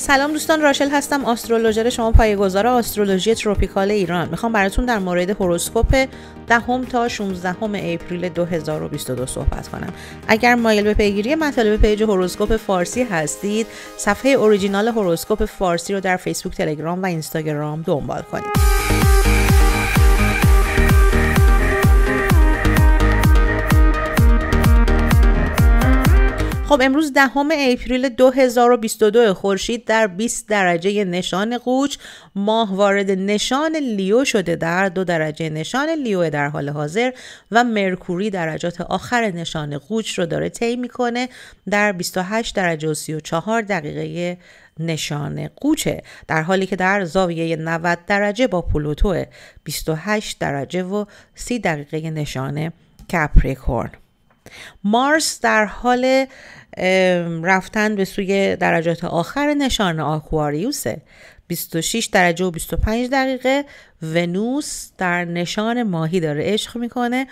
سلام دوستان راشل هستم آسترولوژر شما پایه‌گذار آسترولوژی تروپیکال ایران میخوام براتون در مورد هوروسکوپ دهم تا 16 اپریل 2022 صحبت کنم اگر مایل به پیگیری مطالب پیج هوروسکوپ فارسی هستید صفحه اوریجینال هوروسکوپ فارسی رو در فیسبوک تلگرام و اینستاگرام دنبال کنید خب امروز دهم اپریل 2022 خورشید در 20 درجه نشان قوچ ماه وارد نشان لیو شده در دو درجه نشان لیو در حال حاضر و مرکوری درجات آخر نشان قوچ رو داره طی میکنه در 28 درجه و 34 دقیقه نشان قوچه در حالی که در زاویه 90 درجه با پلوتو 28 درجه و 30 دقیقه نشان کپریکورن مارس در حال رفتن به سوی درجات آخر نشان آکواریوسه 26 درجه و 25 دقیقه ونوس در نشان ماهی داره عشق میکنه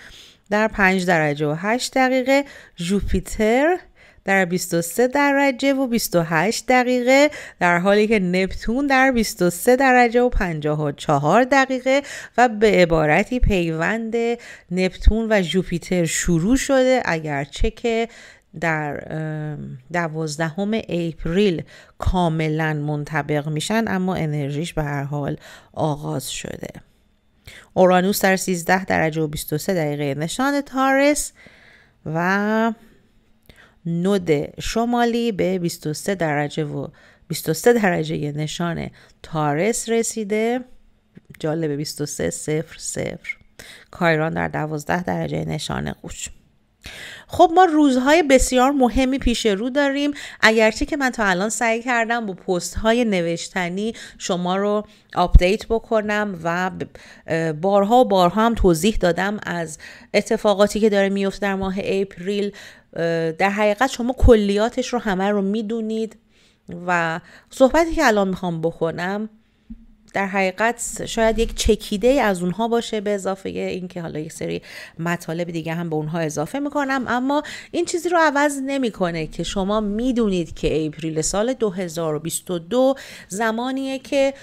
در 5 درجه و 8 دقیقه جوپیتر در 23 درجه و 28 دقیقه در حالی که نپتون در 23 درجه و 54 دقیقه و به عبارتی پیوند نپتون و جوپیتر شروع شده اگرچه که در دوازدهم اپریل کاملا منطبق میشن اما انرژیش به هر حال آغاز شده اورانوس در 13 درجه و 23 دقیقه نشان تارس و نود شمالی به 23 درجه و 23 درجه نشان تارس رسیده جالب 23 صفر صفر کایران در 12 درجه نشان قوچ. خب ما روزهای بسیار مهمی پیش رو داریم اگرچه که من تا الان سعی کردم با پست های نوشتنی شما رو آپدیت بکنم و بارها و بارها هم توضیح دادم از اتفاقاتی که داره میفته در ماه اپریل در حقیقت شما کلیاتش رو همه رو میدونید و صحبتی که الان میخوام بکنم در حقیقت شاید یک چکیده از اونها باشه به اضافه اینکه حالا یک سری مطالب دیگه هم به اونها اضافه میکنم اما این چیزی رو عوض نمیکنه که شما میدونید که اپریل سال 2022 زمانیه که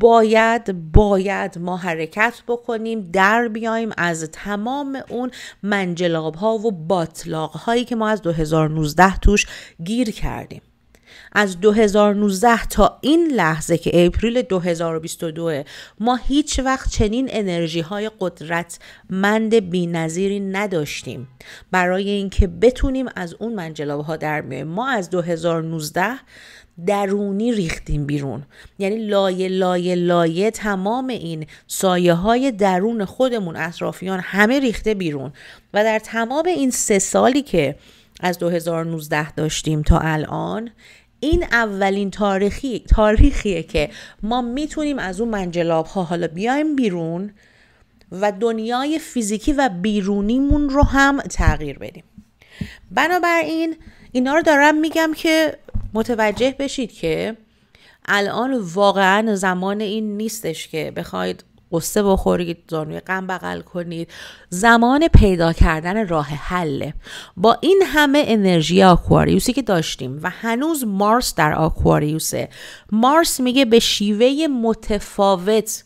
باید باید ما حرکت بکنیم در بیایم از تمام اون منجلاب ها و باطلاق هایی که ما از 2019 توش گیر کردیم از 2019 تا این لحظه که اپریل 2022 ما هیچ وقت چنین انرژی های قدرتمند بینظیری نداشتیم برای اینکه بتونیم از اون منجلاب ها در ما از 2019 درونی ریختیم بیرون یعنی لایه لایه لایه تمام این سایه های درون خودمون اطرافیان همه ریخته بیرون و در تمام این سه سالی که از 2019 داشتیم تا الان این اولین تاریخی تاریخیه که ما میتونیم از اون منجلاب حالا بیایم بیرون و دنیای فیزیکی و بیرونیمون رو هم تغییر بدیم بنابراین اینا رو دارم میگم که متوجه بشید که الان واقعا زمان این نیستش که بخواید قصه بخورید زانوی غم بغل کنید زمان پیدا کردن راه حله با این همه انرژی آکواریوسی که داشتیم و هنوز مارس در آکواریوسه مارس میگه به شیوه متفاوت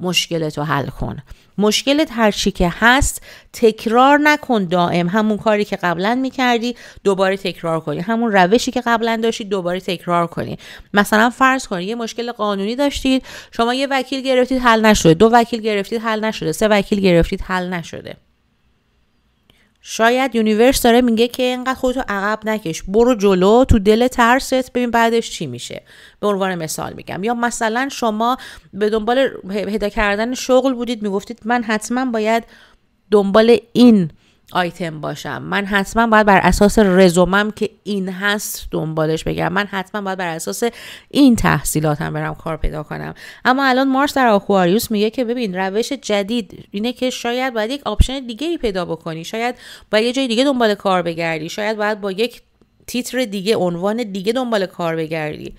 مشکل تو حل کن مشکلت هرچی که هست تکرار نکن دائم همون کاری که قبلا میکردی دوباره تکرار کنی همون روشی که قبلا داشتی دوباره تکرار کنی مثلا فرض کنید یه مشکل قانونی داشتید شما یه وکیل گرفتید حل نشده دو وکیل گرفتید حل نشده سه وکیل گرفتید حل نشده شاید یونیورس داره میگه که اینقدر خودتو عقب نکش برو جلو تو دل ترست ببین بعدش چی میشه به عنوان مثال میگم یا مثلا شما به دنبال پیدا کردن شغل بودید میگفتید من حتما باید دنبال این آیتم باشم من حتما باید بر اساس رزومم که این هست دنبالش بگم من حتما باید بر اساس این تحصیلاتم برم کار پیدا کنم اما الان مارس در آکواریوس میگه که ببین روش جدید اینه که شاید باید یک آپشن دیگه ای پیدا بکنی شاید باید یه جای دیگه دنبال کار بگردی شاید باید با یک تیتر دیگه عنوان دیگه دنبال کار بگردی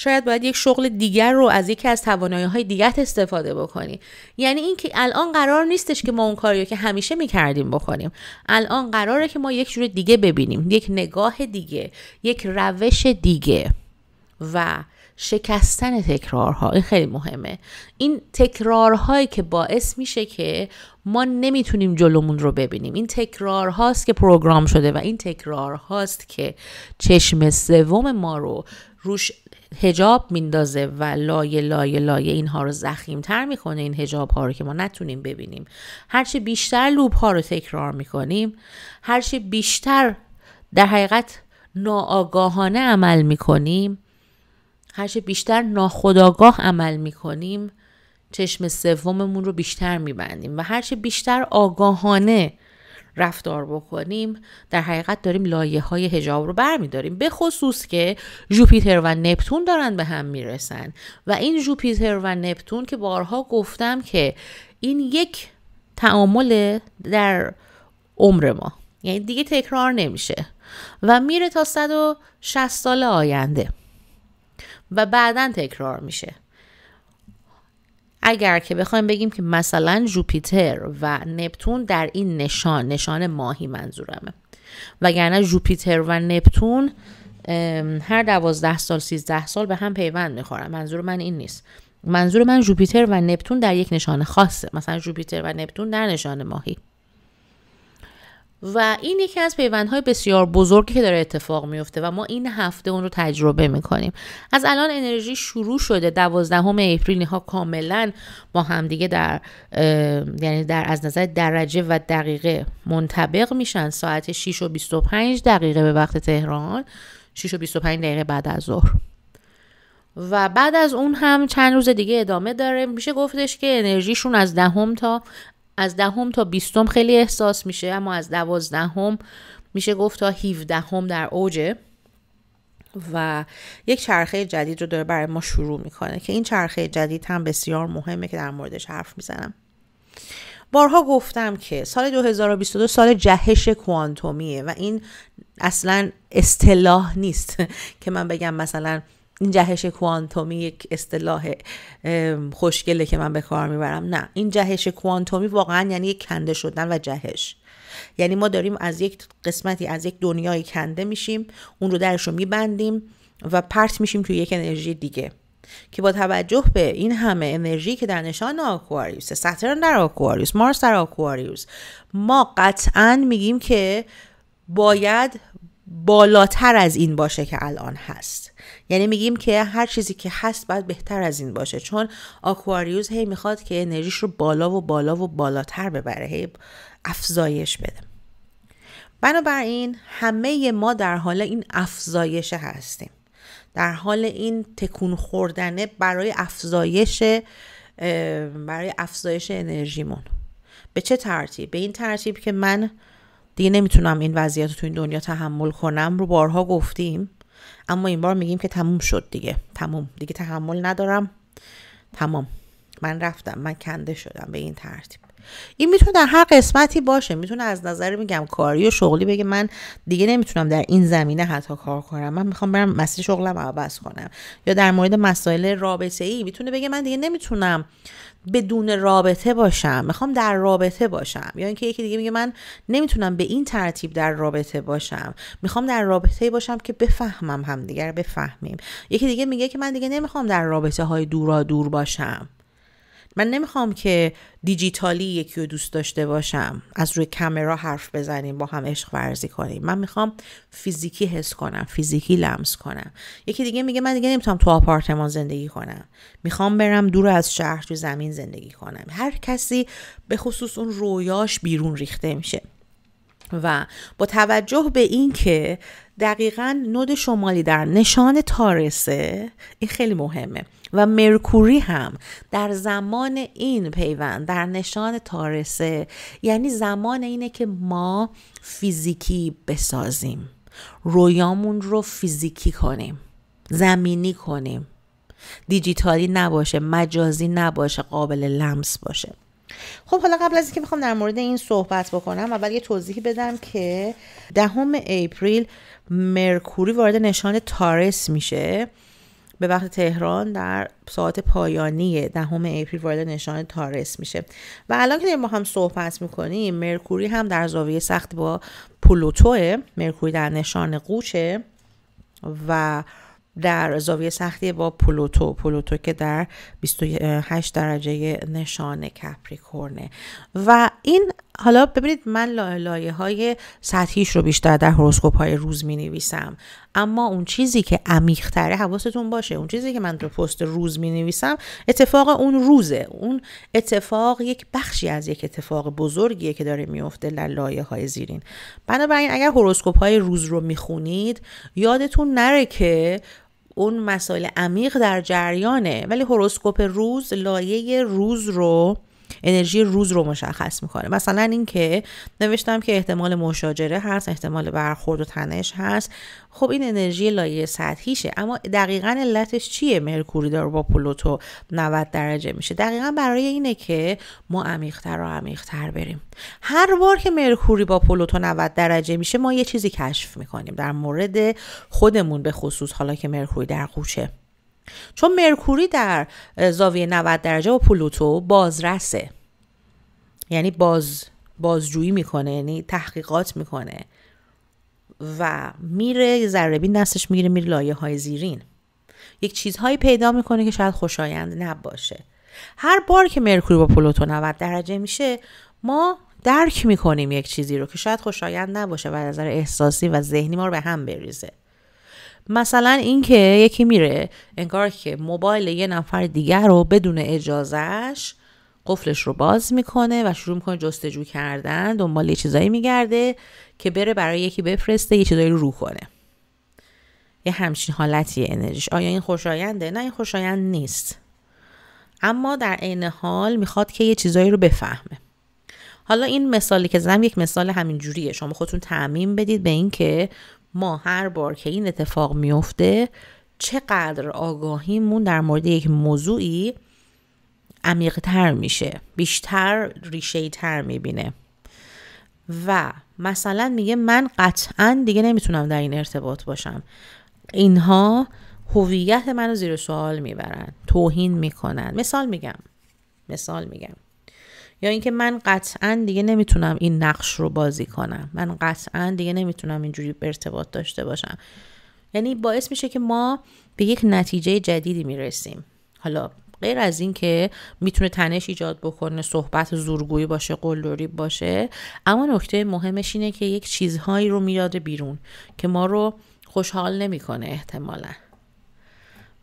شاید باید یک شغل دیگر رو از یکی از توانایی های دیگر استفاده بکنی یعنی اینکه الان قرار نیستش که ما اون کاریو که همیشه میکردیم بکنیم الان قراره که ما یک جور دیگه ببینیم یک نگاه دیگه یک روش دیگه و شکستن تکرارها این خیلی مهمه این تکرارهایی که باعث میشه که ما نمیتونیم جلومون رو ببینیم این تکرارهاست که پروگرام شده و این تکرارهاست که چشم سوم ما رو روش هجاب میندازه و لایه لایه لایه اینها رو زخیم تر میکنه این هجاب ها رو که ما نتونیم ببینیم هرچه بیشتر لوب ها رو تکرار میکنیم هرچه بیشتر در حقیقت ناآگاهانه عمل میکنیم هرچه بیشتر ناخداگاه عمل میکنیم چشم سوممون رو بیشتر میبندیم و هرچه بیشتر آگاهانه رفتار بکنیم در حقیقت داریم لایه های هجاب رو برمیداریم به خصوص که جوپیتر و نپتون دارن به هم میرسن و این جوپیتر و نپتون که بارها گفتم که این یک تعامل در عمر ما یعنی دیگه تکرار نمیشه و میره تا 160 سال آینده و بعدا تکرار میشه اگر که بخوایم بگیم که مثلا جوپیتر و نپتون در این نشان نشان ماهی منظورمه وگرنه جوپیتر و نپتون هر دوازده سال سیزده سال به هم پیوند میخورن منظور من این نیست منظور من جوپیتر و نپتون در یک نشان خاصه مثلا جوپیتر و نپتون در نشان ماهی و این یکی از پیوندهای بسیار بزرگی که داره اتفاق میفته و ما این هفته اون رو تجربه میکنیم از الان انرژی شروع شده دوازدهم اپریل ها کاملا با همدیگه در یعنی در از نظر درجه و دقیقه منطبق میشن ساعت 6 و 25 دقیقه به وقت تهران 6 و 25 دقیقه بعد از ظهر و بعد از اون هم چند روز دیگه ادامه داره میشه گفتش که انرژیشون از دهم ده تا از دهم تا بیستم خیلی احساس میشه اما از دوازدهم میشه گفت تا هیودهم در اوجه و یک چرخه جدید رو داره برای ما شروع میکنه که این چرخه جدید هم بسیار مهمه که در موردش حرف میزنم بارها گفتم که سال 2022 سال جهش کوانتومیه و این اصلا اصطلاح نیست که من بگم مثلا این جهش کوانتومی یک اصطلاح خوشگله که من به کار میبرم نه این جهش کوانتومی واقعا یعنی یک کنده شدن و جهش یعنی ما داریم از یک قسمتی از یک دنیای کنده میشیم اون رو درش رو میبندیم و پرت میشیم توی یک انرژی دیگه که با توجه به این همه انرژی که در نشان آکواریوس ساترن در آکواریوس مارس در آکواریوس ما قطعا میگیم که باید بالاتر از این باشه که الان هست یعنی میگیم که هر چیزی که هست باید بهتر از این باشه چون آکواریوس هی میخواد که انرژیش رو بالا و بالا و بالاتر ببره هی افزایش بده بنابراین همه ما در حال این افزایش هستیم در حال این تکون خوردنه برای افزایش برای افزایش انرژیمون به چه ترتیب به این ترتیب که من دیگه نمیتونم این وضعیت رو تو این دنیا تحمل کنم رو بارها گفتیم اما این بار میگیم که تموم شد دیگه تموم دیگه تحمل ندارم تمام من رفتم من کنده شدم به این ترتیب این میتونه در هر قسمتی باشه میتونه از نظر میگم کاری و شغلی بگه من دیگه نمیتونم در این زمینه حتی کار کنم من میخوام برم مسیر شغلم عوض کنم یا در مورد مسائل رابطه ای میتونه بگه من دیگه نمیتونم بدون رابطه باشم میخوام در رابطه باشم یا اینکه یکی دیگه میگه من نمیتونم به این ترتیب در رابطه باشم میخوام در رابطه باشم که بفهمم همدیگر بفهمیم یکی دیگه میگه که من دیگه نمیخوام در رابطه های دورا دور باشم من نمیخوام که دیجیتالی یکی رو دوست داشته باشم از روی کمرا حرف بزنیم با هم عشق ورزی کنیم من میخوام فیزیکی حس کنم فیزیکی لمس کنم یکی دیگه میگه من دیگه نمیتونم تو آپارتمان زندگی کنم میخوام برم دور از شهر تو زمین زندگی کنم هر کسی به خصوص اون رویاش بیرون ریخته میشه و با توجه به اینکه دقیقا نود شمالی در نشان تارسه این خیلی مهمه و مرکوری هم در زمان این پیوند در نشان تارسه یعنی زمان اینه که ما فیزیکی بسازیم رویامون رو فیزیکی کنیم زمینی کنیم دیجیتالی نباشه مجازی نباشه قابل لمس باشه خب حالا قبل از اینکه بخوام در مورد این صحبت بکنم اول یه توضیحی بدم که دهم اپریل مرکوری وارد نشان تارس میشه به وقت تهران در ساعت پایانی دهم اپریل وارد نشان تارس میشه و الان که ما با هم صحبت میکنیم مرکوری هم در زاویه سخت با پلوتوه مرکوری در نشان قوچه و در زاویه سختی با پلوتو پلوتو که در 28 درجه نشان کپریکورنه و این حالا ببینید من لایه های سطحیش رو بیشتر در هروسکوپ های روز می نویسم اما اون چیزی که عمیق حواستون باشه اون چیزی که من در پست روز می نویسم اتفاق اون روزه اون اتفاق یک بخشی از یک اتفاق بزرگیه که داره میفته در لایه های زیرین بنابراین اگر هروسکوپ های روز رو خونید، یادتون نره که اون مسائل عمیق در جریانه ولی هوروسکوپ روز لایه روز رو انرژی روز رو مشخص میکنه مثلا اینکه نوشتم که احتمال مشاجره هست احتمال برخورد و تنش هست خب این انرژی لایه سطحیشه اما دقیقا علتش چیه مرکوری داره با پلوتو 90 درجه میشه دقیقا برای اینه که ما عمیقتر و عمیقتر بریم هر بار که مرکوری با پلوتو 90 درجه میشه ما یه چیزی کشف میکنیم در مورد خودمون به خصوص حالا که مرکوری در قوچه چون مرکوری در زاویه 90 درجه با پلوتو بازرسه یعنی باز بازجویی میکنه یعنی تحقیقات میکنه و میره بین دستش میگیره میره لایه های زیرین یک چیزهایی پیدا میکنه که شاید خوشایند نباشه هر بار که مرکوری با پلوتو 90 درجه میشه ما درک میکنیم یک چیزی رو که شاید خوشایند نباشه و نظر احساسی و ذهنی ما رو به هم بریزه مثلا اینکه یکی میره انگار که موبایل یه نفر دیگر رو بدون اجازهش قفلش رو باز میکنه و شروع میکنه جستجو کردن دنبال یه چیزایی میگرده که بره برای یکی بفرسته یه چیزایی رو رو کنه یه همچین حالتی انرژیش آیا این خوشاینده نه این خوشایند نیست اما در عین حال میخواد که یه چیزایی رو بفهمه حالا این مثالی که زدم یک مثال همین جوریه شما خودتون تعمیم بدید به اینکه ما هر بار که این اتفاق میفته چقدر آگاهیمون در مورد یک موضوعی عمیقتر میشه بیشتر ریشه تر میبینه و مثلا میگه من قطعا دیگه نمیتونم در این ارتباط باشم اینها هویت منو زیر سوال میبرن توهین میکنن مثال میگم مثال میگم یا اینکه من قطعا دیگه نمیتونم این نقش رو بازی کنم من قطعا دیگه نمیتونم اینجوری ارتباط داشته باشم یعنی باعث میشه که ما به یک نتیجه جدیدی میرسیم حالا غیر از این که میتونه تنش ایجاد بکنه صحبت زورگویی باشه قلدری باشه اما نکته مهمش اینه که یک چیزهایی رو میاد بیرون که ما رو خوشحال نمیکنه احتمالا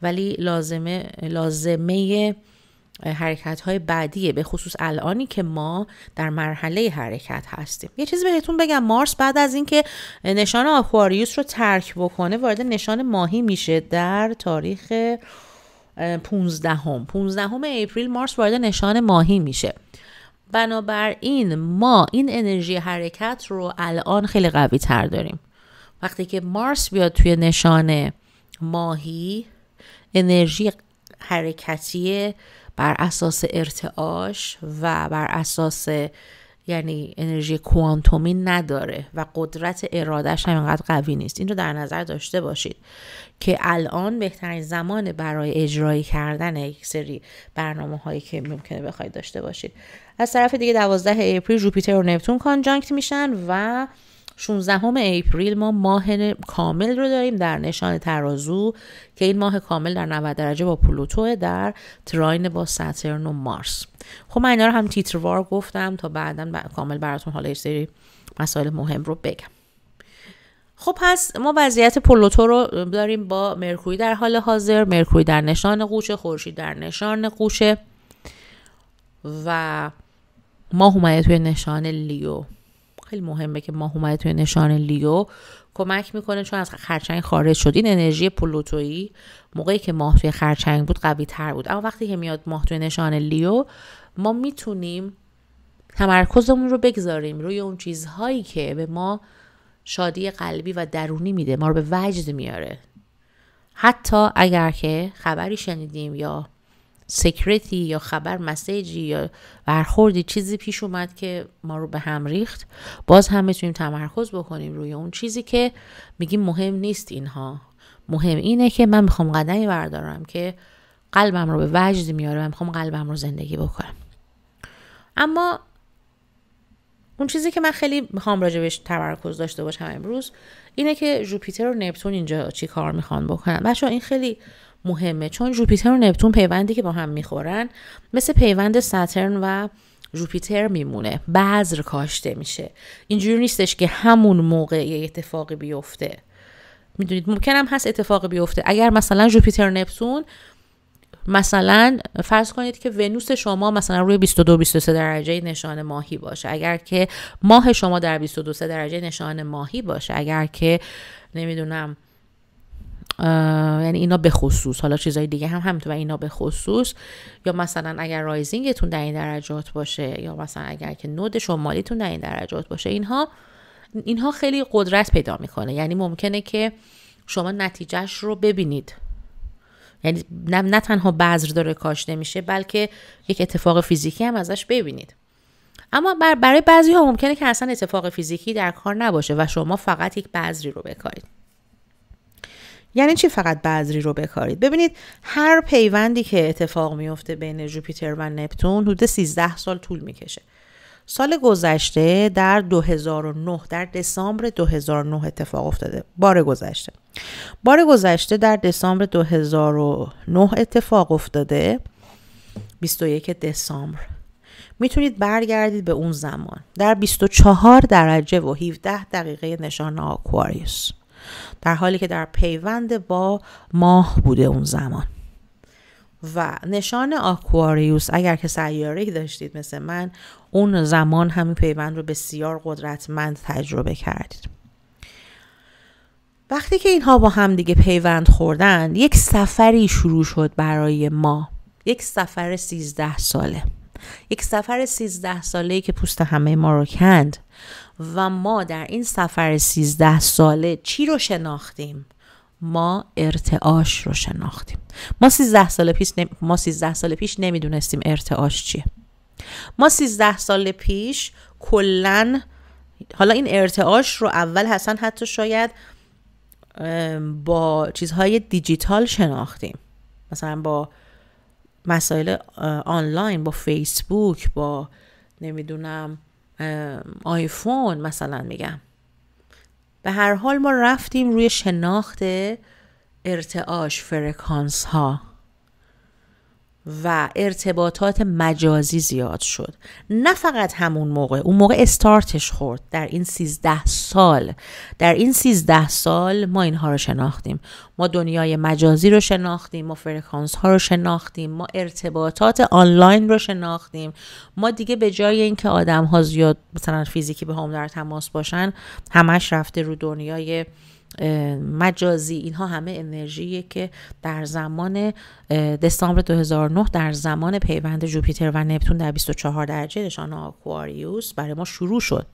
ولی لازمه لازمه حرکت های بعدیه به خصوص الانی که ما در مرحله حرکت هستیم یه چیزی بهتون بگم مارس بعد از اینکه نشان آکواریوس رو ترک بکنه وارد نشان ماهی میشه در تاریخ 15 هم 15 هم اپریل مارس وارد نشان ماهی میشه بنابراین ما این انرژی حرکت رو الان خیلی قوی تر داریم وقتی که مارس بیاد توی نشان ماهی انرژی حرکتی بر اساس ارتعاش و بر اساس یعنی انرژی کوانتومی نداره و قدرت ارادهش هم اینقدر قوی نیست این رو در نظر داشته باشید که الان بهترین زمان برای اجرایی کردن یک سری برنامه هایی که ممکنه بخواید داشته باشید از طرف دیگه دوازده اپریل جوپیتر و نپتون کانجانکت میشن و 16 اپریل ما ماه کامل رو داریم در نشان ترازو که این ماه کامل در 90 درجه با پلوتو در تراین با ساترن و مارس خب من اینا رو هم تیتروار گفتم تا بعدا کامل براتون حالا یه سری مسائل مهم رو بگم خب پس ما وضعیت پلوتو رو داریم با مرکوری در حال حاضر مرکوری در نشان قوچه خورشید در نشان قوشه و ماه اومده توی نشان لیو خیلی مهمه که ماه اومده توی نشان لیو کمک میکنه چون از خرچنگ خارج شد این انرژی پلوتویی موقعی که ماه توی خرچنگ بود قوی تر بود اما وقتی که میاد ماه توی نشان لیو ما میتونیم تمرکزمون رو بگذاریم روی اون چیزهایی که به ما شادی قلبی و درونی میده ما رو به وجد میاره حتی اگر که خبری شنیدیم یا سکرتی یا خبر مسیجی یا برخوردی چیزی پیش اومد که ما رو به هم ریخت باز هم میتونیم تمرکز بکنیم روی اون چیزی که میگیم مهم نیست اینها مهم اینه که من میخوام قدمی بردارم که قلبم رو به وجد میاره و میخوام قلبم رو زندگی بکنم اما اون چیزی که من خیلی میخوام راجبش تمرکز داشته باشم امروز اینه که جوپیتر و نپتون اینجا چی کار میخوان بکنن بچه این خیلی مهمه چون جوپیتر و نپتون پیوندی که با هم میخورن مثل پیوند ساترن و جوپیتر میمونه بذر کاشته میشه اینجوری نیستش که همون موقع یه اتفاقی بیفته میدونید ممکن هم هست اتفاقی بیفته اگر مثلا جوپیتر نپتون مثلا فرض کنید که ونوس شما مثلا روی 22 23 درجه نشان ماهی باشه اگر که ماه شما در 22 درجه نشان ماهی باشه اگر که نمیدونم یعنی اینا به خصوص حالا چیزای دیگه هم همینطور و اینا به خصوص یا مثلا اگر رایزینگتون در این درجات باشه یا مثلا اگر که نود شمالیتون در این درجات باشه اینها اینها خیلی قدرت پیدا میکنه یعنی ممکنه که شما نتیجهش رو ببینید یعنی نه, نه تنها بذر داره کاشته میشه بلکه یک اتفاق فیزیکی هم ازش ببینید اما برای بعضی ها ممکنه که اصلا اتفاق فیزیکی در کار نباشه و شما فقط یک بذری رو بکارید یعنی چی فقط بذری رو بکارید ببینید هر پیوندی که اتفاق میفته بین جوپیتر و نپتون حدود 13 سال طول میکشه سال گذشته در 2009 در دسامبر 2009 اتفاق افتاده بار گذشته بار گذشته در دسامبر 2009 اتفاق افتاده 21 دسامبر میتونید برگردید به اون زمان در 24 درجه و 17 دقیقه نشان آکواریوس در حالی که در پیوند با ماه بوده اون زمان و نشان آکواریوس اگر که سیاره داشتید مثل من اون زمان همین پیوند رو بسیار قدرتمند تجربه کردید وقتی که اینها با هم دیگه پیوند خوردن یک سفری شروع شد برای ما یک سفر سیزده ساله یک سفر ساله ای که پوست همه ما رو کند و ما در این سفر 13 ساله چی رو شناختیم ما ارتعاش رو شناختیم ما 13 سال پیش ما 13 سال پیش نمیدونستیم ارتعاش چیه ما 13 سال پیش کلا حالا این ارتعاش رو اول حسن حتی شاید با چیزهای دیجیتال شناختیم مثلا با مسائل آنلاین با فیسبوک با نمیدونم آیفون مثلا میگم به هر حال ما رفتیم روی شناخت ارتعاش فرکانس ها و ارتباطات مجازی زیاد شد نه فقط همون موقع اون موقع استارتش خورد در این 13 سال در این 13 سال ما اینها رو شناختیم ما دنیای مجازی رو شناختیم ما فرکانس ها رو شناختیم ما ارتباطات آنلاین رو شناختیم ما دیگه به جای اینکه آدم ها زیاد مثلا فیزیکی به هم در تماس باشن همش رفته رو دنیای مجازی اینها همه انرژیه که در زمان دسامبر 2009 در زمان پیوند جوپیتر و نپتون در 24 درجه نشان آکواریوس برای ما شروع شد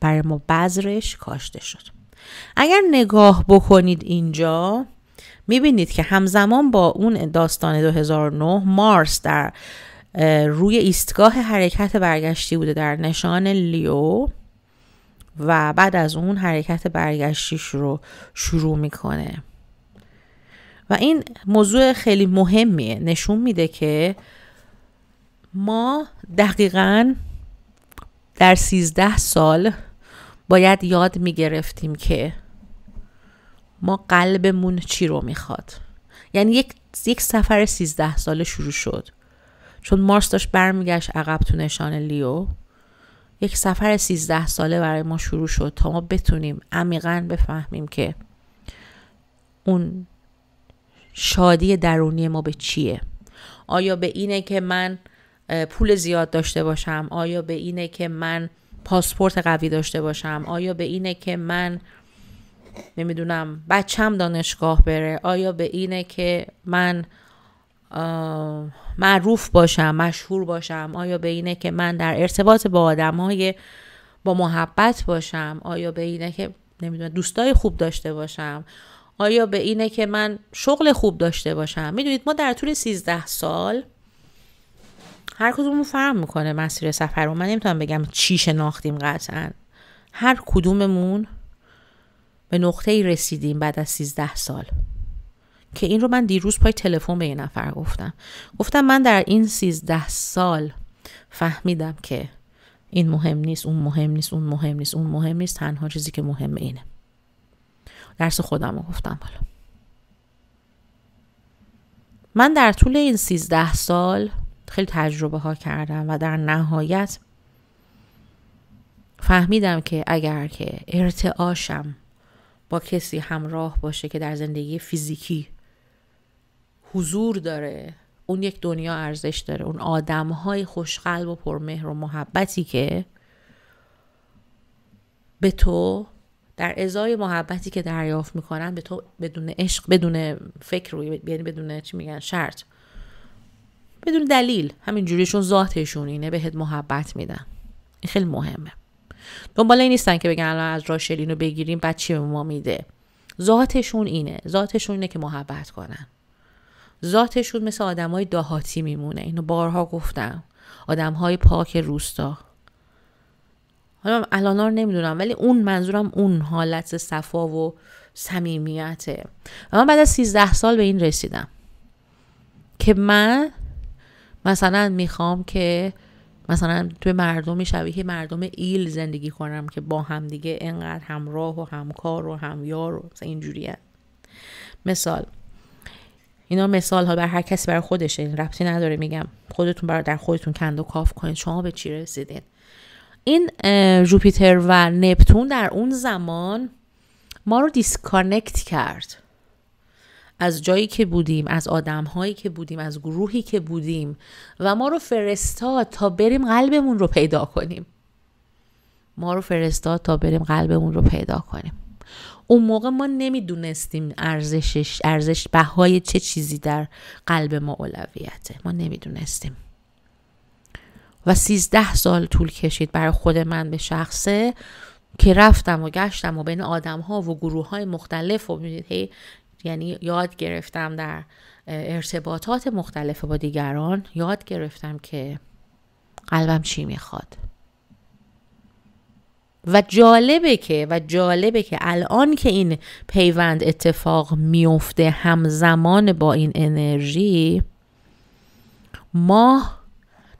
برای ما بذرش کاشته شد اگر نگاه بکنید اینجا میبینید که همزمان با اون داستان 2009 مارس در روی ایستگاه حرکت برگشتی بوده در نشان لیو و بعد از اون حرکت برگشتیش رو شروع میکنه و این موضوع خیلی مهمیه نشون میده که ما دقیقا در سیزده سال باید یاد میگرفتیم که ما قلبمون چی رو میخواد یعنی یک, یک سفر سیزده ساله شروع شد چون مارس داشت برمیگشت عقب تو نشان لیو یک سفر 13 ساله برای ما شروع شد تا ما بتونیم عمیقا بفهمیم که اون شادی درونی ما به چیه آیا به اینه که من پول زیاد داشته باشم آیا به اینه که من پاسپورت قوی داشته باشم آیا به اینه که من نمیدونم بچم دانشگاه بره آیا به اینه که من معروف باشم مشهور باشم آیا به اینه که من در ارتباط با آدم های با محبت باشم آیا به اینه که نمیدونم دوستای خوب داشته باشم آیا به اینه که من شغل خوب داشته باشم میدونید ما در طول 13 سال هر کدومون فرق میکنه مسیر سفر و من نمیتونم بگم چی شناختیم قطعا هر کدوممون به نقطه رسیدیم بعد از 13 سال که این رو من دیروز پای تلفن به یه نفر گفتم گفتم من در این سیزده سال فهمیدم که این مهم نیست اون مهم نیست اون مهم نیست اون مهم نیست تنها چیزی که مهم اینه درس خودم رو گفتم بالا من در طول این سیزده سال خیلی تجربه ها کردم و در نهایت فهمیدم که اگر که ارتعاشم با کسی همراه باشه که در زندگی فیزیکی حضور داره اون یک دنیا ارزش داره اون آدم های خوشقلب و پرمهر و محبتی که به تو در ازای محبتی که دریافت میکنن به تو بدون عشق بدون فکر یعنی بدون چی میگن شرط بدون دلیل همین جوریشون ذاتشون اینه بهت محبت میدن این خیلی مهمه دنبال این نیستن که بگن الان از راشلین رو بگیریم بعد چی به ما میده ذاتشون اینه ذاتشون اینه که محبت کنن ذاتشون مثل های دهاتی میمونه اینو بارها گفتم های پاک روستا حالا الان رو نمیدونم ولی اون منظورم اون حالت صفا و صمیمیته و من بعد از 13 سال به این رسیدم که من مثلا میخوام که مثلا توی مردم شبیه مردم ایل زندگی کنم که با همدیگه انقدر همراه و همکار و همیار و اینجوریه مثال اینا مثال ها بر هر کسی برای خودشه این ربطی نداره میگم خودتون برای در خودتون کند و کاف کنید شما به چی رسیدین این جوپیتر و نپتون در اون زمان ما رو دیسکانکت کرد از جایی که بودیم از آدم هایی که بودیم از گروهی که بودیم و ما رو فرستاد تا بریم قلبمون رو پیدا کنیم ما رو فرستاد تا بریم قلبمون رو پیدا کنیم اون موقع ما نمیدونستیم ارزشش ارزش بهای چه چیزی در قلب ما اولویته ما نمیدونستیم و سیزده سال طول کشید برای خود من به شخصه که رفتم و گشتم و بین آدم ها و گروه های مختلف و هی یعنی یاد گرفتم در ارتباطات مختلف با دیگران یاد گرفتم که قلبم چی میخواد و جالبه که و جالبه که الان که این پیوند اتفاق میفته همزمان با این انرژی ماه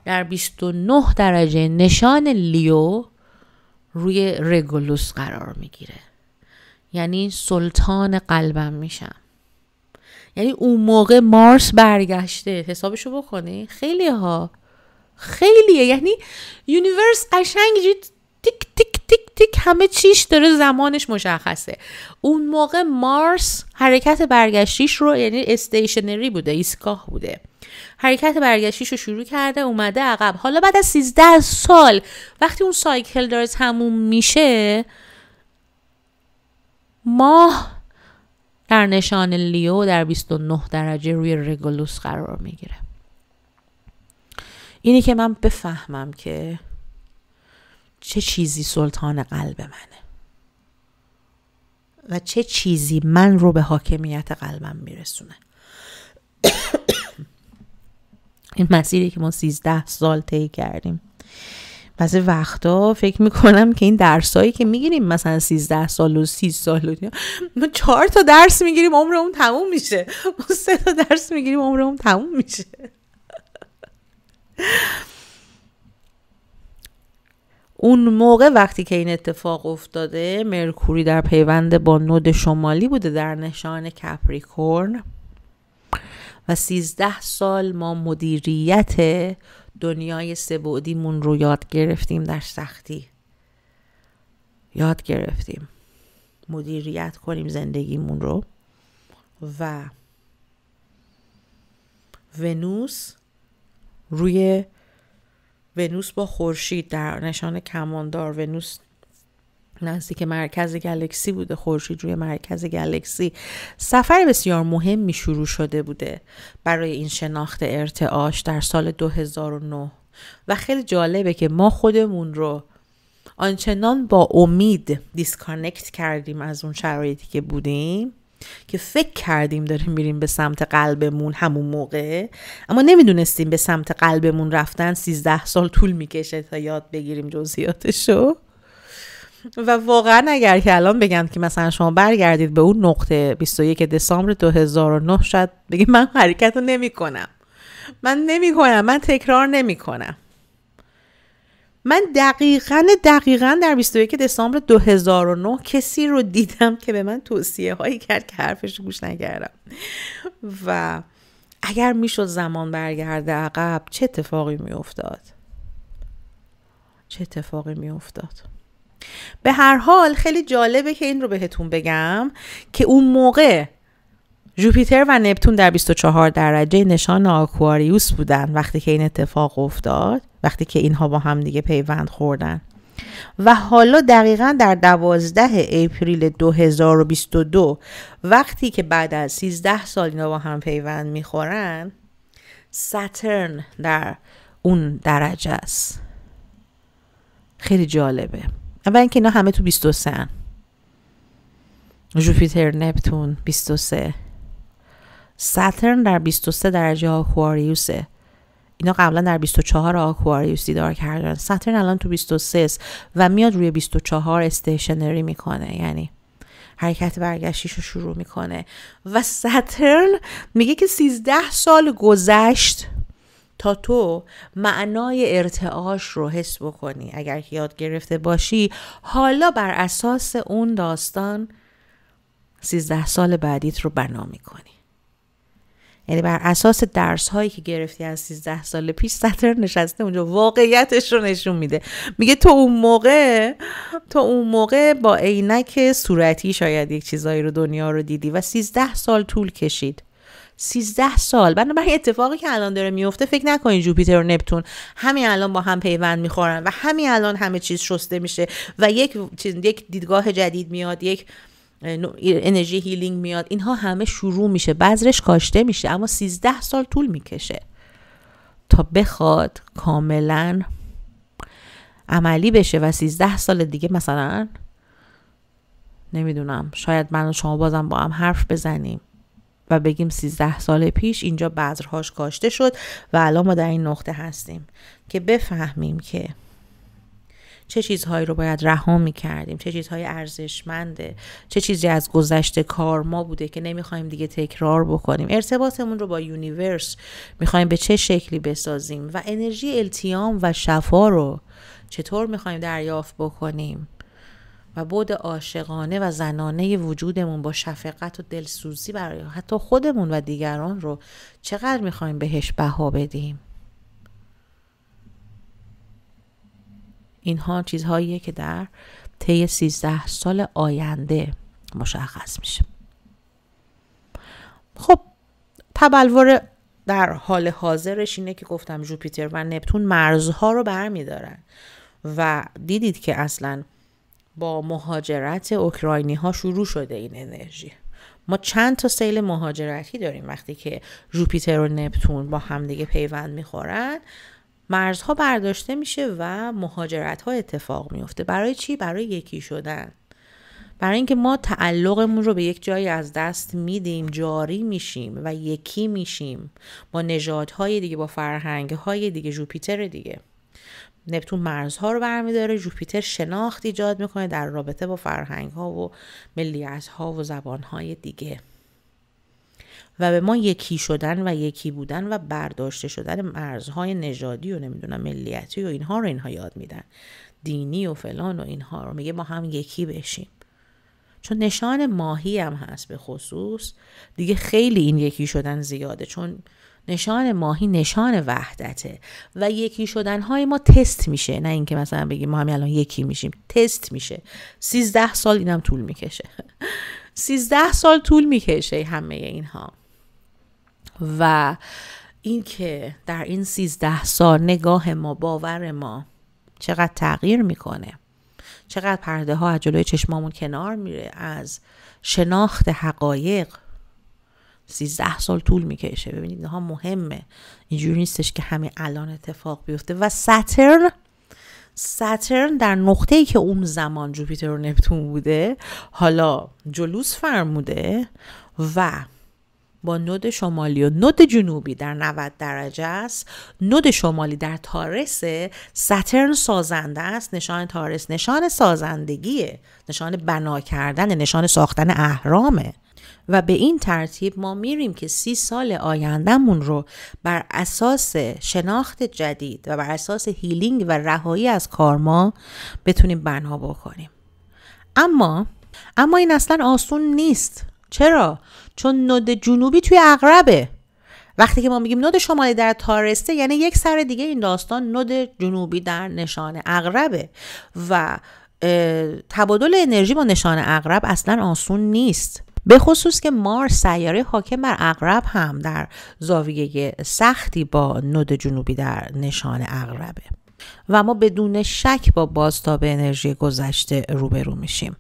در 29 درجه نشان لیو روی رگولوس قرار میگیره یعنی سلطان قلبم میشم یعنی اون موقع مارس برگشته حسابشو بکنی خیلی ها خیلیه یعنی یونیورس قشنگ تیک تیک همه چیش داره زمانش مشخصه اون موقع مارس حرکت برگشتیش رو یعنی استیشنری بوده ایستگاه بوده حرکت برگشتیش رو شروع کرده اومده عقب حالا بعد از 13 سال وقتی اون سایکل داره تموم میشه ماه در نشان لیو در 29 درجه روی رگولوس قرار میگیره اینی که من بفهمم که چه چیزی سلطان قلب منه و چه چیزی من رو به حاکمیت قلبم میرسونه این مسیری که ما 13 سال طی کردیم بعضی وقتا فکر میکنم که این درسایی که میگیریم مثلا 13 سال و 30 سال و ما 4 تا درس میگیریم عمرمون تموم میشه ما 3 تا درس میگیریم عمرمون تموم میشه اون موقع وقتی که این اتفاق افتاده مرکوری در پیوند با نود شمالی بوده در نشان کپریکورن و 13 سال ما مدیریت دنیای سبودیمون رو یاد گرفتیم در سختی یاد گرفتیم مدیریت کنیم زندگیمون رو و ونوس روی ونوس با خورشید در نشان کماندار ونوس نزدیک مرکز گلکسی بوده خورشید روی مرکز گلکسی سفر بسیار مهمی شروع شده بوده برای این شناخت ارتعاش در سال 2009 و خیلی جالبه که ما خودمون رو آنچنان با امید دیسکانکت کردیم از اون شرایطی که بودیم که فکر کردیم داریم میریم به سمت قلبمون همون موقع اما نمیدونستیم به سمت قلبمون رفتن 13 سال طول میکشه تا یاد بگیریم جزئیاتشو و واقعا اگر که الان بگم که مثلا شما برگردید به اون نقطه 21 دسامبر 2009 شاید بگید من حرکت رو نمی کنم من نمی کنم من تکرار نمی کنم من دقیقا دقیقا در 21 دسامبر 2009 کسی رو دیدم که به من توصیه هایی کرد که حرفش گوش نگرم. و اگر میشد زمان برگرده عقب چه اتفاقی افتاد؟ چه اتفاقی افتاد؟ به هر حال خیلی جالبه که این رو بهتون بگم که اون موقع جوپیتر و نپتون در 24 درجه نشان آکواریوس بودن وقتی که این اتفاق افتاد وقتی که اینها با هم دیگه پیوند خوردن و حالا دقیقا در دوازده اپریل 2022 وقتی که بعد از 13 سال اینا با هم پیوند میخورن ساترن در اون درجه است خیلی جالبه اول اینکه اینا همه تو 23 هن. جوپیتر نپتون 23 ساترن در 23 درجه آکواریوسه اینا قبلا در 24 آکواریوس دیدار کردن ساترن الان تو 23 است و میاد روی 24 استیشنری میکنه یعنی حرکت برگشتیش رو شروع میکنه و ساترن میگه که 13 سال گذشت تا تو معنای ارتعاش رو حس بکنی اگر یاد گرفته باشی حالا بر اساس اون داستان 13 سال بعدیت رو بنا میکنی یعنی بر اساس درس هایی که گرفتی از 13 سال پیش سطر نشسته اونجا واقعیتش رو نشون میده میگه تو اون موقع تو اون موقع با عینک صورتی شاید یک چیزایی رو دنیا رو دیدی و 13 سال طول کشید 13 سال بنابراین اتفاقی که الان داره میفته فکر نکنین جوپیتر و نپتون همین الان با هم پیوند میخورن و همین الان همه چیز شسته میشه و یک چیز یک دیدگاه جدید میاد یک انرژی هیلینگ میاد اینها همه شروع میشه بذرش کاشته میشه اما 13 سال طول میکشه تا بخواد کاملا عملی بشه و 13 سال دیگه مثلا نمیدونم شاید من و شما بازم با هم حرف بزنیم و بگیم 13 سال پیش اینجا بذرهاش کاشته شد و الان ما در این نقطه هستیم که بفهمیم که چه چیزهایی رو باید رها میکردیم چه چیزهای ارزشمنده چه چیزی از گذشته کار ما بوده که نمیخوایم دیگه تکرار بکنیم ارتباطمون رو با یونیورس میخوایم به چه شکلی بسازیم و انرژی التیام و شفا رو چطور میخوایم دریافت بکنیم و بود عاشقانه و زنانه وجودمون با شفقت و دلسوزی برای حتی خودمون و دیگران رو چقدر میخوایم بهش بها بدیم اینها چیزهاییه که در طی 13 سال آینده مشخص میشه خب تبلور در حال حاضرش اینه که گفتم جوپیتر و نپتون مرزها رو برمیدارن و دیدید که اصلا با مهاجرت اوکراینی ها شروع شده این انرژی ما چند تا سیل مهاجرتی داریم وقتی که جوپیتر و نپتون با همدیگه پیوند میخورن مرزها برداشته میشه و مهاجرت ها اتفاق میفته برای چی برای یکی شدن برای اینکه ما تعلقمون رو به یک جایی از دست میدیم جاری میشیم و یکی میشیم با نژادهای دیگه با فرهنگهای دیگه جوپیتر دیگه نپتون مرزها رو برمیداره جوپیتر شناخت ایجاد میکنه در رابطه با فرهنگ و ملیتها و زبان دیگه و به ما یکی شدن و یکی بودن و برداشته شدن مرزهای نژادی و نمیدونم ملیتی و اینها رو اینها یاد میدن دینی و فلان و اینها رو میگه ما هم یکی بشیم چون نشان ماهی هم هست به خصوص دیگه خیلی این یکی شدن زیاده چون نشان ماهی نشان وحدته و یکی شدن های ما تست میشه نه اینکه مثلا بگیم ما هم الان یکی میشیم تست میشه سیزده سال اینم طول میکشه 13 سال طول میکشه همه اینها و اینکه در این سیزده سال نگاه ما باور ما چقدر تغییر میکنه چقدر پرده ها از جلوی چشمامون کنار میره از شناخت حقایق سیزده سال طول میکشه ببینید اینها مهمه اینجوری نیستش که همه الان اتفاق بیفته و سترن سترن در نقطه ای که اون زمان جوپیتر و نپتون بوده حالا جلوس فرموده و با نود شمالی و نود جنوبی در 90 درجه است نود شمالی در تارس سترن سازنده است نشان تارس نشان سازندگیه نشان بنا کردن نشان ساختن اهرامه و به این ترتیب ما میریم که سی سال آیندهمون رو بر اساس شناخت جدید و بر اساس هیلینگ و رهایی از کارما بتونیم بنا بکنیم اما اما این اصلا آسون نیست چرا چون نود جنوبی توی اقربه وقتی که ما میگیم نود شمالی در تارسته یعنی یک سر دیگه این داستان نود جنوبی در نشان اقربه و تبادل انرژی با نشان اقرب اصلا آسون نیست به خصوص که مار سیاره حاکم بر اقرب هم در زاویه سختی با نود جنوبی در نشان اقربه و ما بدون شک با بازتاب انرژی گذشته روبرو میشیم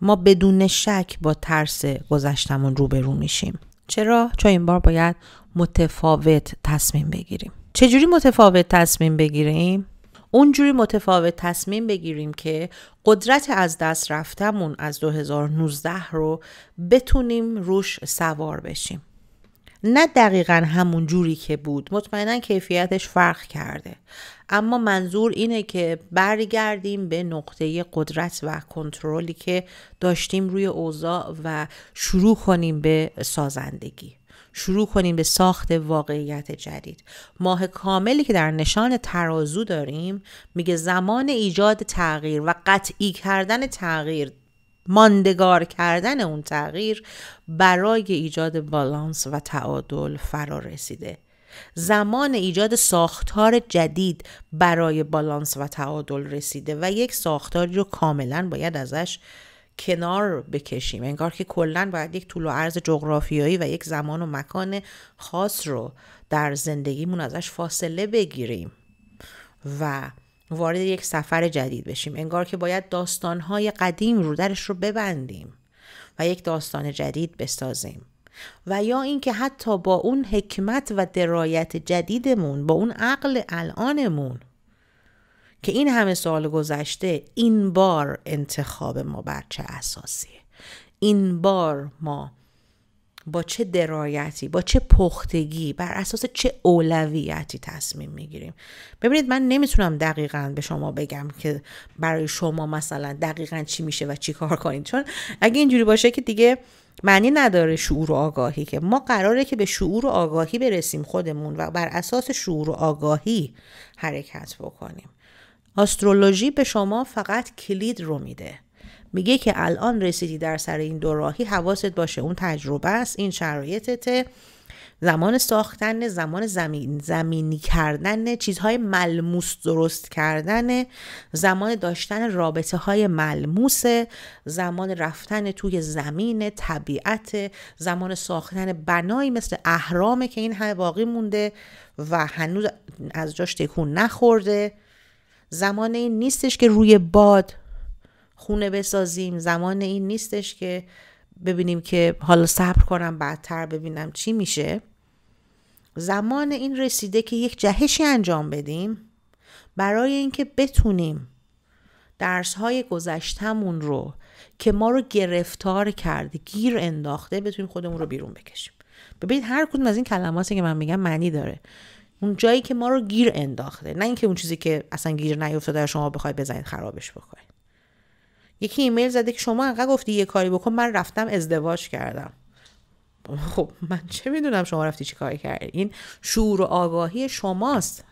ما بدون شک با ترس گذشتمون روبرو میشیم چرا چون این بار باید متفاوت تصمیم بگیریم چجوری متفاوت تصمیم بگیریم اونجوری متفاوت تصمیم بگیریم که قدرت از دست رفتمون از 2019 رو بتونیم روش سوار بشیم نه دقیقا همون جوری که بود مطمئنا کیفیتش فرق کرده اما منظور اینه که برگردیم به نقطه قدرت و کنترلی که داشتیم روی اوضاع و شروع کنیم به سازندگی شروع کنیم به ساخت واقعیت جدید ماه کاملی که در نشان ترازو داریم میگه زمان ایجاد تغییر و قطعی کردن تغییر ماندگار کردن اون تغییر برای ایجاد بالانس و تعادل فرا رسیده زمان ایجاد ساختار جدید برای بالانس و تعادل رسیده و یک ساختاری رو کاملا باید ازش کنار بکشیم انگار که کلا باید یک طول و عرض جغرافیایی و یک زمان و مکان خاص رو در زندگیمون ازش فاصله بگیریم و وارد یک سفر جدید بشیم انگار که باید داستانهای قدیم رو درش رو ببندیم و یک داستان جدید بسازیم و یا اینکه حتی با اون حکمت و درایت جدیدمون با اون عقل الانمون که این همه سال گذشته این بار انتخاب ما بر چه اساسیه این بار ما با چه درایتی با چه پختگی بر اساس چه اولویتی تصمیم میگیریم ببینید من نمیتونم دقیقا به شما بگم که برای شما مثلا دقیقا چی میشه و چی کار کنید چون اگه اینجوری باشه که دیگه معنی نداره شعور و آگاهی که ما قراره که به شعور و آگاهی برسیم خودمون و بر اساس شعور و آگاهی حرکت بکنیم آسترولوژی به شما فقط کلید رو میده میگه که الان رسیدی در سر این راهی حواست باشه اون تجربه است این شرایطته زمان ساختن زمان زمین زمینی کردن چیزهای ملموس درست کردن زمان داشتن رابطه های ملموس زمان رفتن توی زمین طبیعت زمان ساختن بنایی مثل اهرام که این باقی مونده و هنوز از جاش تکون نخورده زمان این نیستش که روی باد خونه بسازیم زمان این نیستش که ببینیم که حالا صبر کنم بعدتر ببینم چی میشه زمان این رسیده که یک جهشی انجام بدیم برای اینکه بتونیم درس های گذشتمون رو که ما رو گرفتار کرده گیر انداخته بتونیم خودمون رو بیرون بکشیم ببینید هر کدوم از این کلماتی که من میگم معنی داره اون جایی که ما رو گیر انداخته نه اینکه اون چیزی که اصلا گیر نیفتاده شما بخواید بزنید خرابش بکنید یکی ایمیل زده که شما انقدر گفتی یه کاری بکن من رفتم ازدواج کردم خب من چه میدونم شما رفتی چی کاری کردی این شعور و آگاهی شماست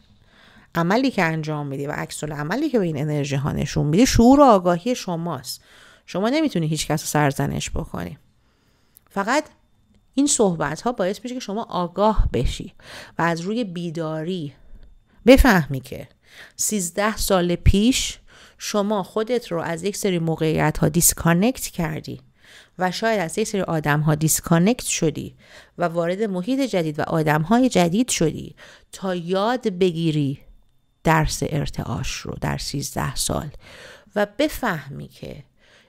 عملی که انجام میدی و عکس عملی که به این انرژی ها نشون میدی شعور و آگاهی شماست شما نمیتونی هیچ کس رو سرزنش بکنی فقط این صحبت ها باعث میشه که شما آگاه بشی و از روی بیداری بفهمی که 13 سال پیش شما خودت رو از یک سری موقعیت ها دیسکانکت کردی و شاید از یک سری آدم ها دیسکانکت شدی و وارد محیط جدید و آدم های جدید شدی تا یاد بگیری درس ارتعاش رو در 13 سال و بفهمی که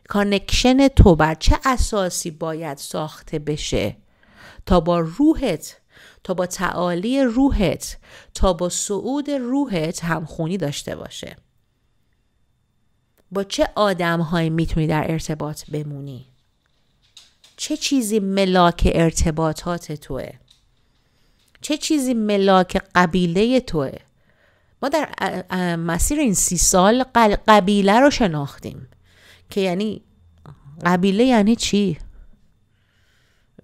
کانکشن تو بر چه اساسی باید ساخته بشه تا با روحت تا با تعالی روحت تا با صعود روحت همخونی داشته باشه با چه آدمهایی میتونی در ارتباط بمونی چه چیزی ملاک ارتباطات توه چه چیزی ملاک قبیله توه ما در مسیر این سی سال قبیله رو شناختیم که یعنی قبیله یعنی چی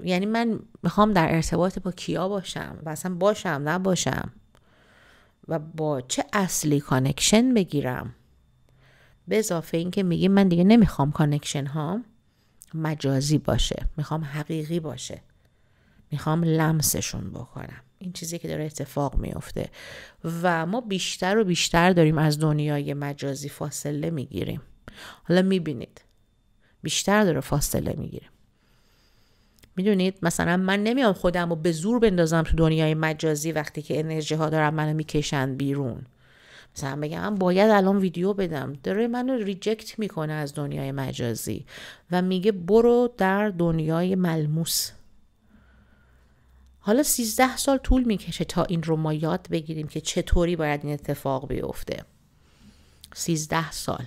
یعنی من میخوام در ارتباط با کیا باشم و اصلا باشم نباشم و با چه اصلی کانکشن بگیرم به اضافه اینکه میگیم من دیگه نمیخوام کانکشن ها مجازی باشه میخوام حقیقی باشه میخوام لمسشون بکنم این چیزی که داره اتفاق میفته و ما بیشتر و بیشتر داریم از دنیای مجازی فاصله میگیریم حالا میبینید بیشتر داره فاصله میگیریم میدونید مثلا من نمیام خودم رو به زور بندازم تو دنیای مجازی وقتی که انرژی ها دارن منو میکشن بیرون مثلا بگم من باید الان ویدیو بدم داره منو ریجکت میکنه از دنیای مجازی و میگه برو در دنیای ملموس حالا 13 سال طول میکشه تا این رو ما یاد بگیریم که چطوری باید این اتفاق بیفته 13 سال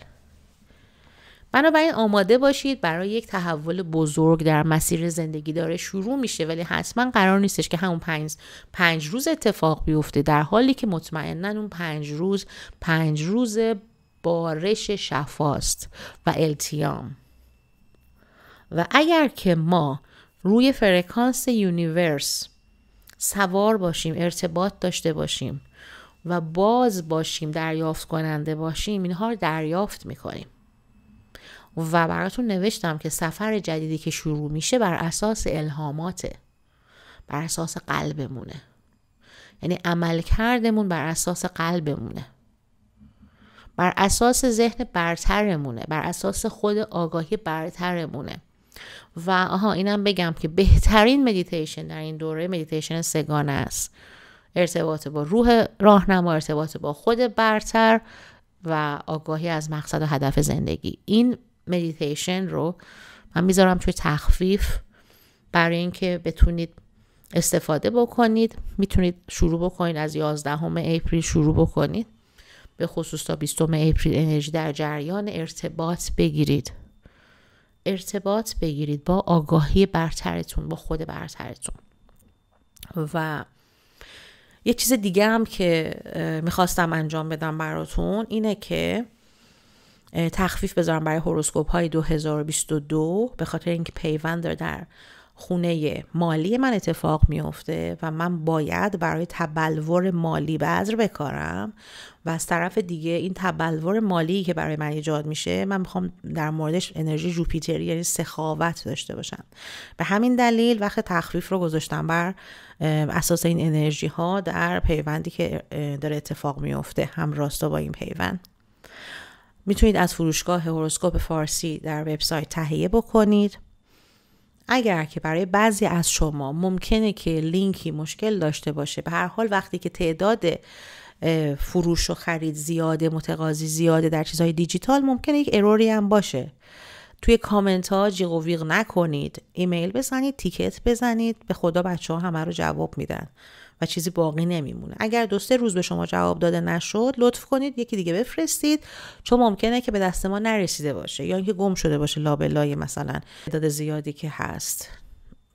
بنابراین آماده باشید برای یک تحول بزرگ در مسیر زندگی داره شروع میشه ولی حتما قرار نیستش که همون پنج, پنج روز اتفاق بیفته در حالی که مطمئنا اون پنج روز پنج روز بارش شفاست و التیام و اگر که ما روی فرکانس یونیورس سوار باشیم ارتباط داشته باشیم و باز باشیم دریافت کننده باشیم اینها رو دریافت میکنیم و براتون نوشتم که سفر جدیدی که شروع میشه بر اساس الهاماته بر اساس قلبمونه یعنی عمل کردمون بر اساس قلبمونه بر اساس ذهن برترمونه بر اساس خود آگاهی برترمونه و آها اینم بگم که بهترین مدیتیشن در این دوره مدیتیشن سگانه است ارتباط با روح راهنما ارتباط با خود برتر و آگاهی از مقصد و هدف زندگی این مدیتیشن رو من میذارم توی تخفیف برای اینکه بتونید استفاده بکنید میتونید شروع بکنید از 11 اپریل شروع بکنید به خصوص تا 20 اپریل انرژی در جریان ارتباط بگیرید ارتباط بگیرید با آگاهی برترتون با خود برترتون و یه چیز دیگه هم که میخواستم انجام بدم براتون اینه که تخفیف بذارم برای هوروسکوپ های 2022 به خاطر اینکه پیوند در خونه مالی من اتفاق میفته و من باید برای تبلور مالی بذر بکارم و از طرف دیگه این تبلور مالی که برای من ایجاد میشه من میخوام در موردش انرژی جوپیتری یعنی سخاوت داشته باشم به همین دلیل وقت تخفیف رو گذاشتم بر اساس این انرژی ها در پیوندی که داره اتفاق میفته هم راستا با این پیوند میتونید از فروشگاه هوروسکوپ فارسی در وبسایت تهیه بکنید اگر که برای بعضی از شما ممکنه که لینکی مشکل داشته باشه به هر حال وقتی که تعداد فروش و خرید زیاده متقاضی زیاده در چیزهای دیجیتال ممکنه یک اروری هم باشه توی کامنت ها جیغ و ویغ نکنید ایمیل بزنید تیکت بزنید به خدا بچه ها همه رو جواب میدن و چیزی باقی نمیمونه اگر دو سه روز به شما جواب داده نشد لطف کنید یکی دیگه بفرستید چون ممکنه که به دست ما نرسیده باشه یا اینکه گم شده باشه لابلای مثلا تعداد زیادی که هست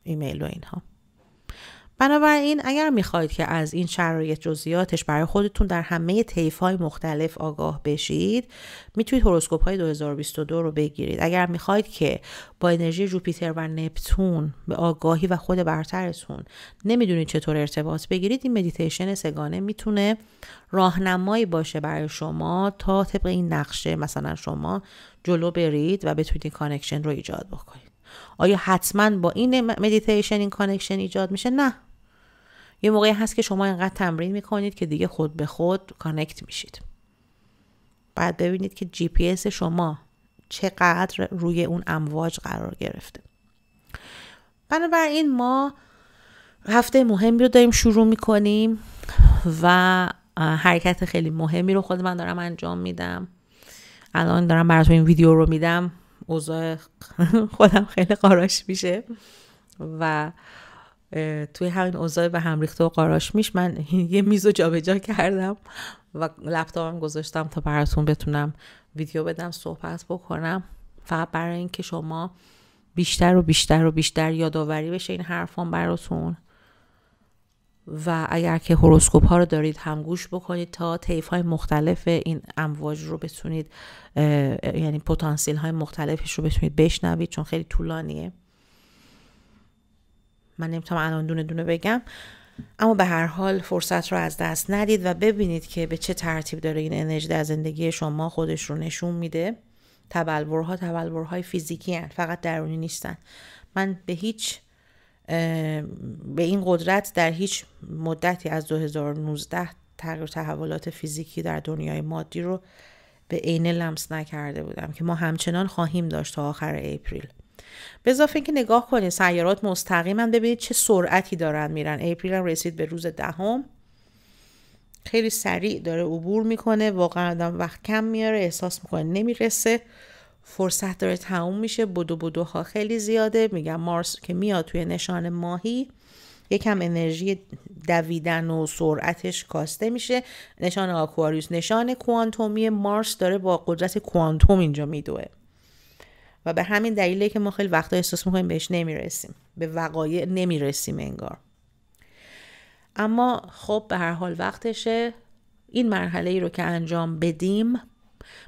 ایمیل و اینها بنابراین اگر میخواید که از این شرایط جزئیاتش برای خودتون در همه طیف های مختلف آگاه بشید میتونید هروسکوپ های 2022 رو بگیرید اگر میخواید که با انرژی جوپیتر و نپتون به آگاهی و خود برترتون نمیدونید چطور ارتباط بگیرید این مدیتیشن سگانه میتونه راهنمایی باشه برای شما تا طبق این نقشه مثلا شما جلو برید و بتونید این کانکشن رو ایجاد بکنید آیا حتما با این مدیتیشن این کانکشن ایجاد میشه نه یه موقعی هست که شما اینقدر تمرین میکنید که دیگه خود به خود کانکت میشید بعد ببینید که جی پی اس شما چقدر روی اون امواج قرار گرفته بنابراین ما هفته مهمی رو داریم شروع میکنیم و حرکت خیلی مهمی رو خود من دارم انجام میدم الان دارم براتون این ویدیو رو میدم اوضاع خودم خیلی قاراش میشه و توی همین اوضاع به هم ریخته و قاراش میش من یه میز جابجا کردم و لپتاپم گذاشتم تا براتون بتونم ویدیو بدم صحبت بکنم فقط برای اینکه شما بیشتر و بیشتر و بیشتر یادآوری بشه این حرفان براتون و اگر که هوروسکوپ ها رو دارید هم گوش بکنید تا تیف های مختلف این امواج رو بتونید یعنی پتانسیل های مختلفش رو بتونید بشنوید چون خیلی طولانیه من نمیتونم الان دونه دونه بگم اما به هر حال فرصت رو از دست ندید و ببینید که به چه ترتیب داره این انرژی در زندگی شما خودش رو نشون میده تبلورها تبلورهای فیزیکی هن. فقط درونی نیستن من به هیچ به این قدرت در هیچ مدتی از 2019 تغییر تحولات فیزیکی در دنیای مادی رو به عین لمس نکرده بودم که ما همچنان خواهیم داشت تا آخر اپریل به اضافه اینکه نگاه کنید سیارات مستقیما ببینید چه سرعتی دارن میرن اپریل هم رسید به روز دهم ده خیلی سریع داره عبور میکنه واقعا آدم وقت کم میاره احساس میکنه نمیرسه فرصت داره تموم میشه بدو بدو ها خیلی زیاده میگم مارس که میاد توی نشان ماهی یکم انرژی دویدن و سرعتش کاسته میشه نشان آکواریوس نشان کوانتومی مارس داره با قدرت کوانتوم اینجا میدوه و به همین دلیله که ما خیلی وقتا احساس میکنیم بهش نمیرسیم به وقایع نمیرسیم انگار اما خب به هر حال وقتشه این مرحله ای رو که انجام بدیم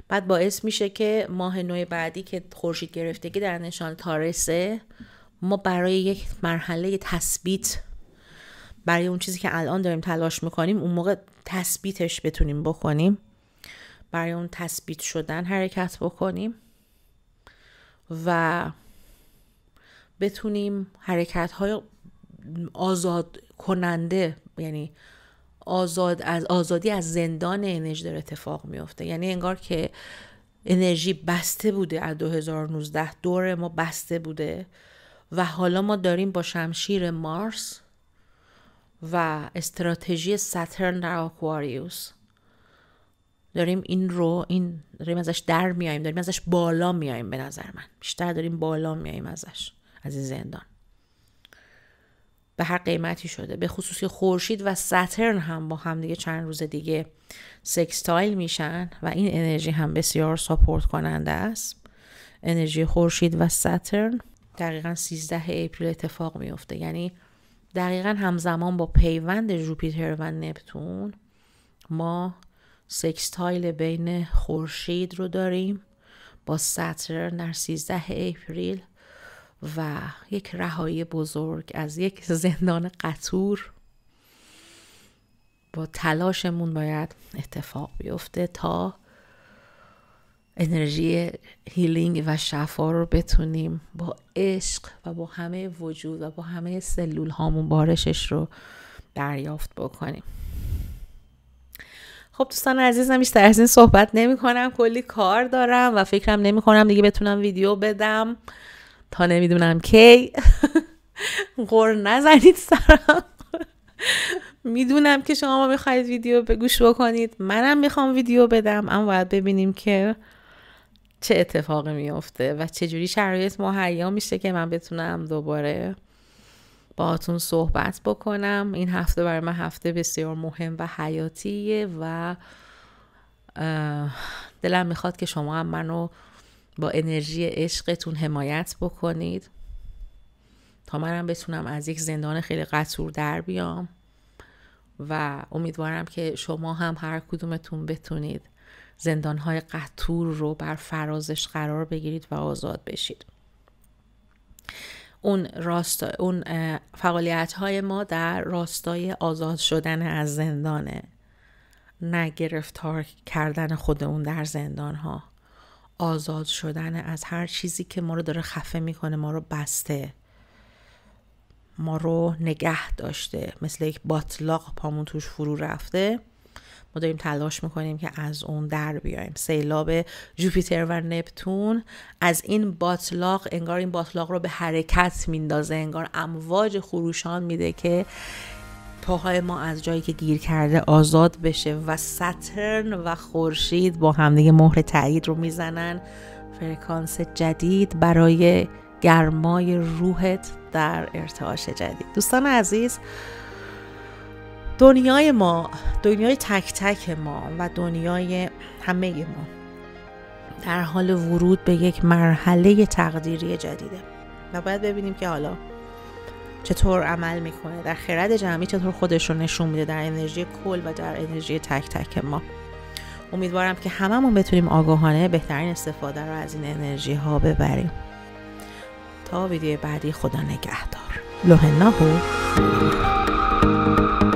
بعد باعث میشه که ماه نو بعدی که خورشید گرفتگی در نشان تارسه ما برای یک مرحله تثبیت برای اون چیزی که الان داریم تلاش میکنیم اون موقع تثبیتش بتونیم بکنیم برای اون تثبیت شدن حرکت بکنیم و بتونیم حرکت های آزاد کننده یعنی آزاد از آزادی از زندان انرژی در اتفاق میفته یعنی انگار که انرژی بسته بوده از 2019 دور ما بسته بوده و حالا ما داریم با شمشیر مارس و استراتژی سترن در آکواریوس داریم این رو این داریم ازش در میاییم داریم ازش بالا میاییم به نظر من بیشتر داریم بالا میاییم ازش از این زندان به هر قیمتی شده به خصوص که خورشید و سترن هم با هم دیگه چند روز دیگه سکستایل میشن و این انرژی هم بسیار ساپورت کننده است انرژی خورشید و سترن دقیقا 13 اپریل اتفاق میفته یعنی دقیقا همزمان با پیوند جوپیتر و نپتون ما سکستایل بین خورشید رو داریم با سترن در 13 اپریل و یک رهایی بزرگ از یک زندان قطور با تلاشمون باید اتفاق بیفته تا انرژی هیلینگ و شفا رو بتونیم با عشق و با همه وجود و با همه سلول هامون بارشش رو دریافت بکنیم خب دوستان عزیزم بیشتر از این صحبت نمی کنم کلی کار دارم و فکرم نمی کنم دیگه بتونم ویدیو بدم تا نمیدونم کی غور نزنید سرم میدونم که شما ما میخواید ویدیو به بکنید منم میخوام ویدیو بدم اما باید ببینیم که چه اتفاقی میافته و چه جوری شرایط مهیا میشه که من بتونم دوباره باهاتون صحبت بکنم این هفته برای من هفته بسیار مهم و حیاتیه و دلم میخواد که شما هم منو با انرژی عشقتون حمایت بکنید تا منم بتونم از یک زندان خیلی قطور در بیام و امیدوارم که شما هم هر کدومتون بتونید زندانهای قطور رو بر فرازش قرار بگیرید و آزاد بشید اون راستا اون فعالیت های ما در راستای آزاد شدن از زندانه نه گرفتار کردن خود اون در زندان ها آزاد شدن از هر چیزی که ما رو داره خفه میکنه ما رو بسته ما رو نگه داشته مثل یک باطلاق پامون توش فرو رفته ما داریم تلاش میکنیم که از اون در بیایم سیلاب جوپیتر و نپتون از این باطلاق انگار این باطلاق رو به حرکت میندازه انگار امواج خروشان میده که پاهای ما از جایی که گیر کرده آزاد بشه و سترن و خورشید با همدیگه مهر تایید رو میزنن فرکانس جدید برای گرمای روحت در ارتعاش جدید دوستان عزیز دنیای ما دنیای تک تک ما و دنیای همه ما در حال ورود به یک مرحله تقدیری جدیده و باید ببینیم که حالا چطور عمل میکنه در خرد جمعی چطور خودش رو نشون میده در انرژی کل و در انرژی تک تک ما امیدوارم که هممون بتونیم آگاهانه بهترین استفاده رو از این انرژی ها ببریم تا ویدیو بعدی خدا نگهدار لوهناهو